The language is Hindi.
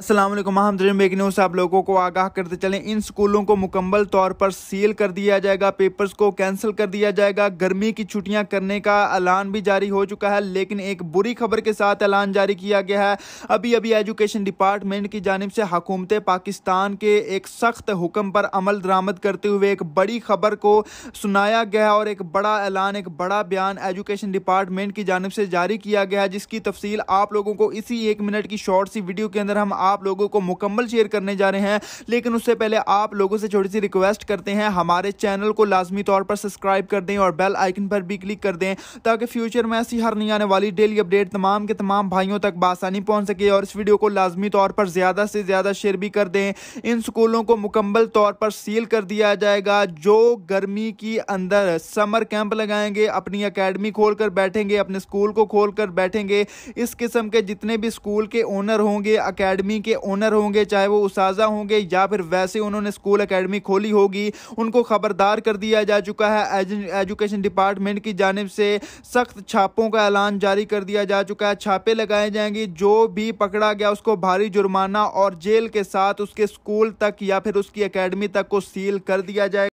असलम महमदिन बेग न्यूज़ आप लोगों को आगाह करते चलें इन स्कूलों को मुकम्मल तौर पर सील कर दिया जाएगा पेपर्स को कैंसिल कर दिया जाएगा गर्मी की छुट्टियां करने का ऐलान भी जारी हो चुका है लेकिन एक बुरी खबर के साथ ऐलान जारी किया गया है अभी अभी एजुकेशन डिपार्टमेंट की जानब से हकूमत पाकिस्तान के एक सख्त हुक्म पर अमल दरामद करते हुए एक बड़ी खबर को सुनाया गया और एक बड़ा ऐलान एक बड़ा बयान एजुकेशन डिपार्टमेंट की जानब से जारी किया गया जिसकी तफसील आप लोगों को इसी एक मिनट की शॉर्ट सी वीडियो के अंदर हम आप लोगों को मुकम्मल शेयर करने जा रहे हैं लेकिन उससे पहले आप लोगों से छोटी सी रिक्वेस्ट करते हैं हमारे चैनल को लाजमी तौर पर सब्सक्राइब कर दें और बेल आइकन पर भी क्लिक कर दें ताकि फ्यूचर में ऐसी हर नहीं आने वाली डेली अपडेट तमाम के तमाम भाइयों तक बासानी पहुंच सके और इस वीडियो को लाजमी तौर पर ज़्यादा से ज़्यादा शेयर भी कर दें इन स्कूलों को मुकम्मल तौर पर सील कर दिया जाएगा जो गर्मी की अंदर समर कैंप लगाएंगे अपनी अकेडमी खोल कर बैठेंगे अपने स्कूल को खोल कर बैठेंगे इस किस्म के जितने भी स्कूल के ओनर होंगे अकेडमी कंपनी के ओनर होंगे चाहे वो उसाजा होंगे या फिर वैसे उन्होंने स्कूल अकेडमी खोली होगी उनको खबरदार कर दिया जा चुका है एजुकेशन डिपार्टमेंट की जानब से सख्त छापों का ऐलान जारी कर दिया जा चुका है छापे लगाए जाएंगे जो भी पकड़ा गया उसको भारी जुर्माना और जेल के साथ उसके स्कूल तक या फिर उसकी अकेडमी तक को सील कर दिया जाएगा